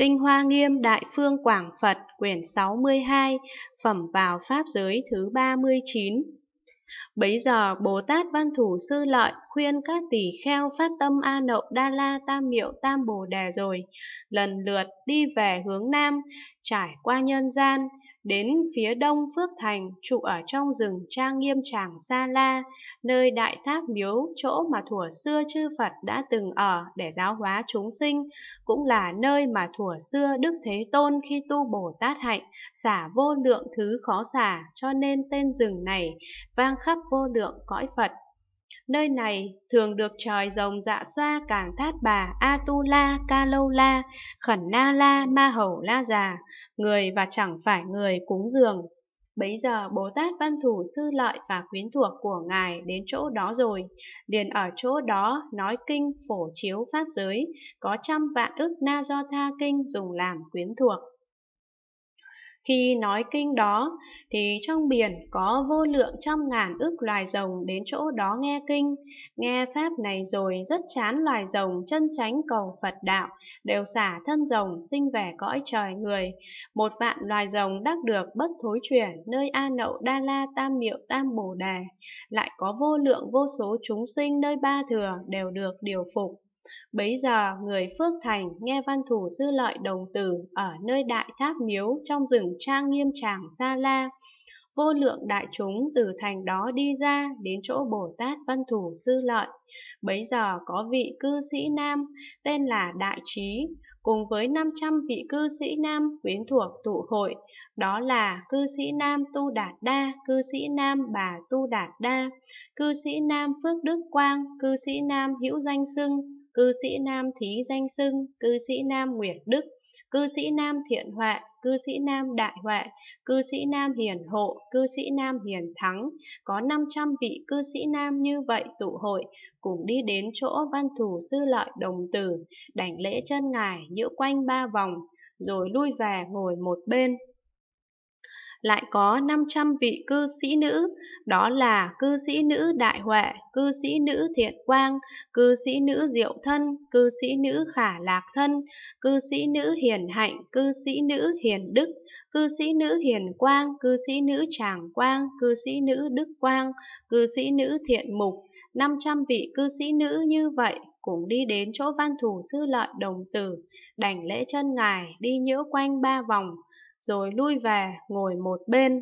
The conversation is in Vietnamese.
Kinh Hoa Nghiêm Đại Phương Quảng Phật quyển 62, phẩm vào Pháp giới thứ 39. Bấy giờ Bồ Tát Văn Thủ Sư Lợi khuyên các tỷ kheo phát tâm A Nậu Đa La Tam Miệu Tam Bồ Đề rồi, lần lượt đi về hướng Nam, trải qua nhân gian, đến phía đông Phước Thành, trụ ở trong rừng trang nghiêm tràng Sa La, nơi đại tháp miếu chỗ mà thủa xưa chư Phật đã từng ở để giáo hóa chúng sinh, cũng là nơi mà thủa xưa Đức Thế Tôn khi tu Bồ Tát Hạnh xả vô lượng thứ khó xả cho nên tên rừng này vang khắp vô lượng cõi Phật. Nơi này thường được trời rồng dạ xoa cảng thát bà Atula, Kalola Khẩn Na La, Ma Hầu La Già, người và chẳng phải người cúng dường. Bấy giờ Bồ Tát Văn Thủ Sư Lợi và quyến thuộc của Ngài đến chỗ đó rồi, liền ở chỗ đó nói kinh phổ chiếu pháp giới, có trăm vạn ức na do tha kinh dùng làm quyến thuộc. Khi nói kinh đó, thì trong biển có vô lượng trăm ngàn ước loài rồng đến chỗ đó nghe kinh. Nghe pháp này rồi rất chán loài rồng chân chánh cầu Phật đạo, đều xả thân rồng sinh về cõi trời người. Một vạn loài rồng đắc được bất thối chuyển nơi A Nậu Đa La Tam Miệu Tam Bồ Đề. Lại có vô lượng vô số chúng sinh nơi ba thừa đều được điều phục. Bấy giờ người Phước Thành nghe văn thủ sư lợi đồng tử ở nơi đại tháp miếu trong rừng trang nghiêm tràng Sa La. Vô lượng đại chúng từ thành đó đi ra đến chỗ Bồ Tát Văn Thủ Sư Lợi. Bấy giờ có vị cư sĩ nam tên là Đại Trí, cùng với 500 vị cư sĩ nam quyến thuộc tụ hội, đó là cư sĩ nam Tu Đạt Đa, cư sĩ nam Bà Tu Đạt Đa, cư sĩ nam Phước Đức Quang, cư sĩ nam Hữu Danh Sưng, cư sĩ nam thí danh xưng, cư sĩ nam nguyệt đức, cư sĩ nam thiện họa, cư sĩ nam đại họa, cư sĩ nam hiền hộ, cư sĩ nam hiền thắng. Có 500 vị cư sĩ nam như vậy tụ hội, cùng đi đến chỗ văn thủ sư lợi đồng tử, đảnh lễ chân ngài nhiễu quanh ba vòng, rồi lui về ngồi một bên lại có 500 vị cư sĩ nữ, đó là cư sĩ nữ Đại Huệ, cư sĩ nữ Thiện Quang, cư sĩ nữ Diệu Thân, cư sĩ nữ Khả Lạc Thân, cư sĩ nữ Hiền Hạnh, cư sĩ nữ Hiền Đức, cư sĩ nữ Hiền Quang, cư sĩ nữ Tràng Quang, cư sĩ nữ Đức Quang, cư sĩ nữ Thiện Mục, 500 vị cư sĩ nữ như vậy cũng đi đến chỗ văn thủ sư lợi đồng tử, đảnh lễ chân ngài đi nhiễu quanh ba vòng, rồi lui về, ngồi một bên.